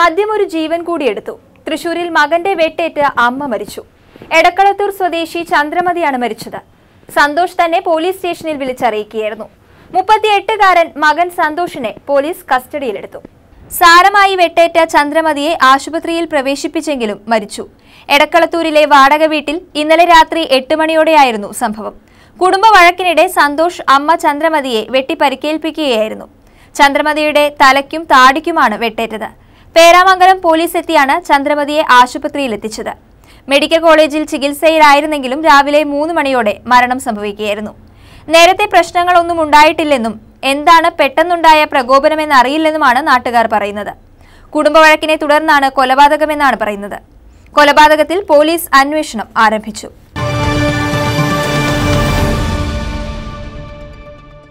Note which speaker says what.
Speaker 1: മദ്യം ഒരു ജീവൻ കൂടിയെടുത്തു തൃശൂരിൽ മകന്റെ വെട്ടേറ്റ് അമ്മ മരിച്ചു എടക്കളത്തൂർ സ്വദേശി ചന്ദ്രമതിയാണ് മരിച്ചത് സന്തോഷ് തന്നെ പോലീസ് സ്റ്റേഷനിൽ വിളിച്ചറിയിക്കുകയായിരുന്നു മുപ്പത്തിയെട്ടുകാരൻ മകൻ സന്തോഷിനെ പോലീസ് കസ്റ്റഡിയിലെടുത്തു സാരമായി വെട്ടേറ്റ ചന്ദ്രമതിയെ ആശുപത്രിയിൽ പ്രവേശിപ്പിച്ചെങ്കിലും മരിച്ചു എടക്കളത്തൂരിലെ വാടക വീട്ടിൽ ഇന്നലെ രാത്രി എട്ട് മണിയോടെയായിരുന്നു സംഭവം കുടുംബ വഴക്കിനിടെ സന്തോഷ് അമ്മ ചന്ദ്രമതിയെ വെട്ടിപ്പരിക്കേൽപ്പിക്കുകയായിരുന്നു ചന്ദ്രമതിയുടെ തലയ്ക്കും താടിക്കുമാണ് വെട്ടേറ്റത് പേരാമംഗലം പോലീസ് എത്തിയാണ് ചന്ദ്രമതിയെ ആശുപത്രിയിലെത്തിച്ചത് മെഡിക്കൽ കോളേജിൽ ചികിത്സയിലായിരുന്നെങ്കിലും രാവിലെ മൂന്ന് മണിയോടെ മരണം സംഭവിക്കുകയായിരുന്നു നേരത്തെ പ്രശ്നങ്ങളൊന്നും ഉണ്ടായിട്ടില്ലെന്നും എന്താണ് പെട്ടെന്നുണ്ടായ പ്രകോപനമെന്ന് അറിയില്ലെന്നുമാണ് നാട്ടുകാർ പറയുന്നത് കുടുംബവഴക്കിനെ തുടർന്നാണ് കൊലപാതകമെന്നാണ് പറയുന്നത് കൊലപാതകത്തിൽ പോലീസ് അന്വേഷണം ആരംഭിച്ചു